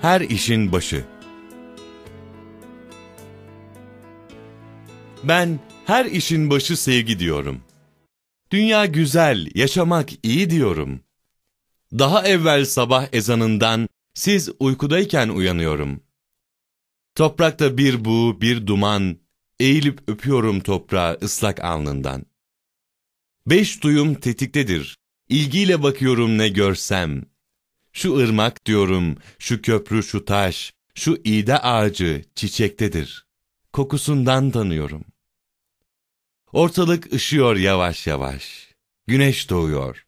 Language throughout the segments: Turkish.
her işin başı. Ben her işin başı sevgi diyorum. Dünya güzel, yaşamak iyi diyorum. Daha evvel sabah ezanından siz uykudayken uyanıyorum. Toprakta bir bu, bir duman, eğilip öpüyorum toprağı ıslak alnından. Beş duyum tetiktedir, ilgiyle bakıyorum ne görsem.'' Şu ırmak diyorum, şu köprü şu taş, şu iğde ağacı çiçektedir. Kokusundan tanıyorum. Ortalık ışıyor yavaş yavaş. Güneş doğuyor.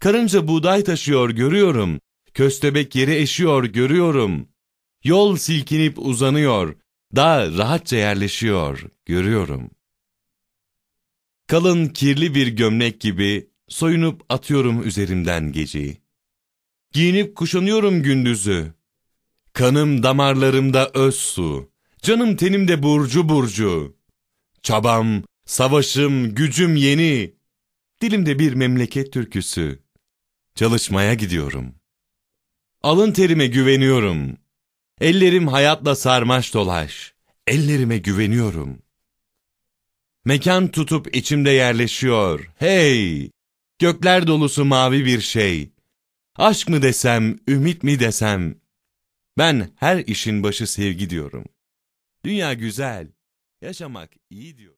Karınca buğday taşıyor görüyorum. Köstebek yeri eşiyor görüyorum. Yol silkinip uzanıyor. Dağ rahatça yerleşiyor görüyorum. Kalın kirli bir gömlek gibi soyunup atıyorum üzerimden geceyi. Giyinip kuşanıyorum gündüzü. Kanım damarlarımda öz su. Canım tenimde burcu burcu. Çabam, savaşım, gücüm yeni. Dilimde bir memleket türküsü. Çalışmaya gidiyorum. Alın terime güveniyorum. Ellerim hayatla sarmaş dolaş. Ellerime güveniyorum. Mekan tutup içimde yerleşiyor. Hey! Gökler dolusu mavi bir şey. Aşk mı desem, ümit mi desem? Ben her işin başı sevgi diyorum. Dünya güzel, yaşamak iyi diyor.